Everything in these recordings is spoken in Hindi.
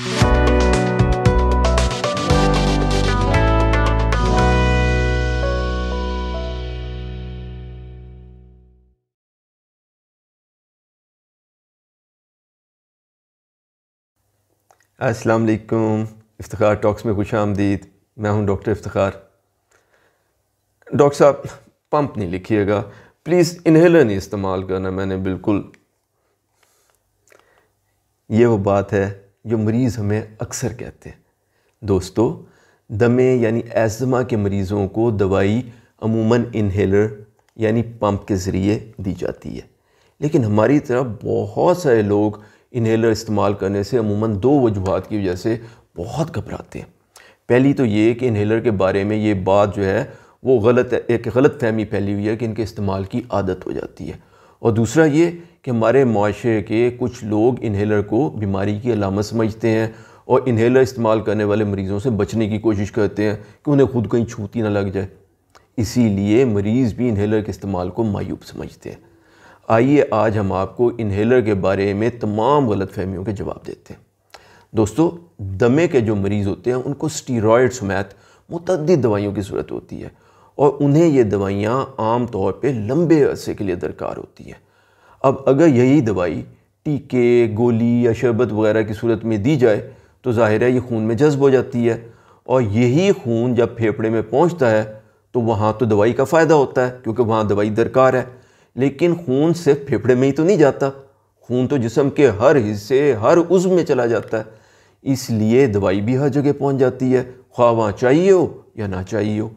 अस्सलाम वालेकुम इफ्तार टॉक्स में खुश आमदीद मैं हूं डॉक्टर इफ्तार डॉक्टर साहब पंप नहीं लिखिएगा प्लीज़ इन्हेलर नहीं इस्तेमाल करना मैंने बिल्कुल ये वो बात है जो मरीज़ हमें अक्सर कहते हैं दोस्तों दमे यानी एज़मा के मरीज़ों को दवाई अमूमन इन्हेलर यानी पंप के ज़रिए दी जाती है लेकिन हमारी तरफ बहुत सारे लोग इन्हेलर इस्तेमाल करने से अमूमन दो वजूहत की वजह से बहुत घबराते हैं पहली तो ये कि इन्हेलर के बारे में ये बात जो है वो गलत एक गलत फहमी फैली हुई है कि इनके इस्तेमाल की आदत हो जाती है और दूसरा ये कि हमारे माशरे के कुछ लोग इन्हेलर को बीमारी की अलामत समझते हैं और इन्हेलर इस्तेमाल करने वाले मरीज़ों से बचने की कोशिश करते हैं कि उन्हें खुद कहीं छूती ना लग जाए इसीलिए मरीज़ भी इन्हेलर के इस्तेमाल को मायूब समझते हैं आइए आज हम आपको इन्हेलर के बारे में तमाम गलत फहमियों के जवाब देते हैं दोस्तों दमे के जो मरीज़ होते हैं उनको स्टीरॉयड समेत मुतद दवाइयों की ज़रूरत होती है और उन्हें ये दवाइयाँ आम तौर पे लंबे अरसे के लिए दरकार होती हैं अब अगर यही दवाई टीके गोली या शरबत वगैरह की सूरत में दी जाए तो ज़ाहिर है ये खून में जज्ब हो जाती है और यही खून जब फेफड़े में पहुँचता है तो वहाँ तो दवाई का फ़ायदा होता है क्योंकि वहाँ दवाई दरकार है लेकिन खून सिर्फ फेफड़े में ही तो नहीं जाता खून तो जिसम के हर हिस्से हर उज्व में चला जाता है इसलिए दवाई भी हर जगह पहुँच जाती है ख्वा वहाँ चाहिए हो या ना चाहिए हो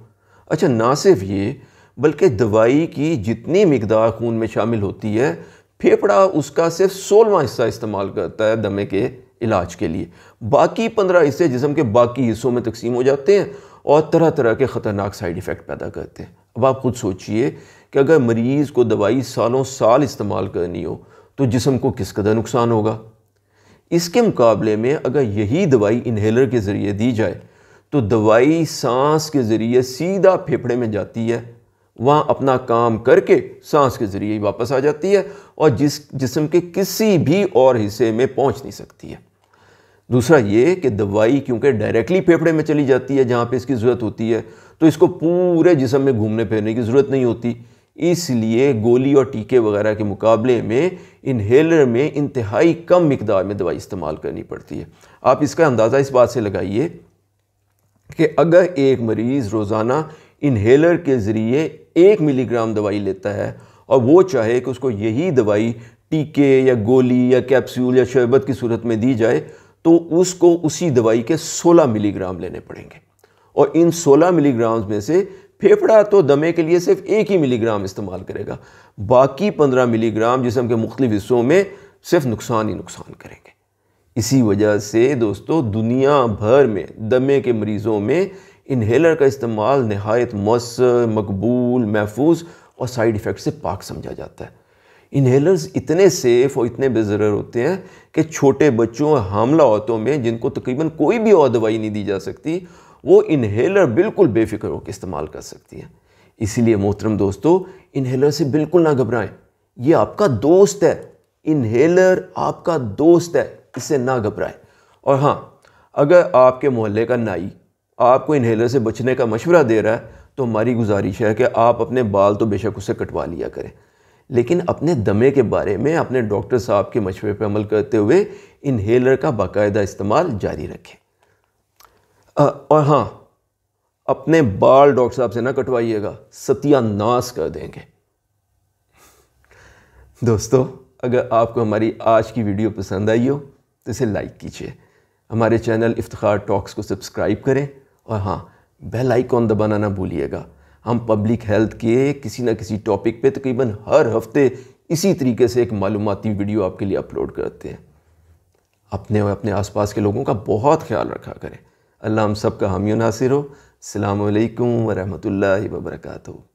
अच्छा ना सिर्फ ये बल्कि दवाई की जितनी मकदार खून में शामिल होती है फेफड़ा उसका सिर्फ सोलवा हिस्सा इस्तेमाल करता है दमे के इलाज के लिए बाकी पंद्रह हिस्से जिसम के बाकी हिस्सों में तकसीम हो जाते हैं और तरह तरह के ख़तरनाक साइड इफ़ेक्ट पैदा करते हैं अब आप खुद सोचिए कि अगर मरीज़ को दवाई सालों साल इस्तेमाल करनी हो तो जिसम को किस कदर नुकसान होगा इसके मुकाबले में अगर यही दवाई इन्हेलर के ज़रिए दी जाए तो दवाई सांस के ज़रिए सीधा फेफड़े में जाती है वहाँ अपना काम करके सांस के ज़रिए वापस आ जाती है और जिस जिसम के किसी भी और हिस्से में पहुँच नहीं सकती है दूसरा ये कि दवाई क्योंकि डायरेक्टली फेफड़े में चली जाती है जहाँ पे इसकी ज़रूरत होती है तो इसको पूरे जिसम में घूमने फिरने की ज़रूरत नहीं होती इसलिए गोली और टीके वगैरह के मुकाबले में इन्हेलर में इंतहाई कम मकदार में दवाई इस्तेमाल करनी पड़ती है आप इसका अंदाज़ा इस बात से लगाइए कि अगर एक मरीज़ रोज़ाना इन्हेलर के ज़रिए एक मिलीग्राम दवाई लेता है और वो चाहे कि उसको यही दवाई टीके या गोली या कैप्सूल या शरबत की सूरत में दी जाए तो उसको उसी दवाई के 16 मिलीग्राम लेने पड़ेंगे और इन 16 मिलीग्राम में से फेफड़ा तो दमे के लिए सिर्फ एक ही मिलीग्राम इस्तेमाल करेगा बाकी 15 मिलीग्राम जिसम के मुख्तु हिस्सों में सिर्फ नुकसान ही नुकसान करेंगे इसी वजह से दोस्तों दुनिया भर में दमे के मरीज़ों में इन्हेलर का इस्तेमाल नहायत मौसर मकबूल महफूज और साइड इफ़ेक्ट से पाक समझा जाता है इन्हेलर्स इतने सेफ़ और इतने बेजर होते हैं कि छोटे बच्चों और हामला औरतों में जिनको तकरीबन कोई भी और दवाई नहीं दी जा सकती वो इन्हेलर बिल्कुल बेफिक्र होकर इस्तेमाल कर सकती हैं इसीलिए मोहतरम दोस्तों इन्हेलर से बिल्कुल ना घबराएं ये आपका दोस्त है इन्हेलर आपका दोस्त है इससे ना घबराएं और हाँ अगर आपके मोहल्ले का नाई आपको इन्हेलर से बचने का मशवरा दे रहा है तो हमारी गुजारिश है कि आप अपने बाल तो बेशक उसे कटवा लिया करें लेकिन अपने दमे के बारे में अपने डॉक्टर साहब के मशवरे पर अमल करते हुए इन्हेलर का बाकायदा इस्तेमाल जारी रखें और हाँ अपने बाल डॉक्टर साहब से ना कटवाइएगा सत्यानाश कर देंगे दोस्तों अगर आपको हमारी आज की वीडियो पसंद आई हो तो इसे लाइक कीजिए हमारे चैनल इफ्तार टॉक्स को सब्सक्राइब करें और हाँ बेल आइकॉन दबाना ना भूलिएगा हम पब्लिक हेल्थ के किसी ना किसी टॉपिक पे तकरीबन हर हफ्ते इसी तरीके से एक मालूमती वीडियो आपके लिए अपलोड करते हैं अपने और अपने आसपास के लोगों का बहुत ख्याल रखा करें अल्लाह हम सब का हामियो नासिर हो अल्लाम वरहमल वर्का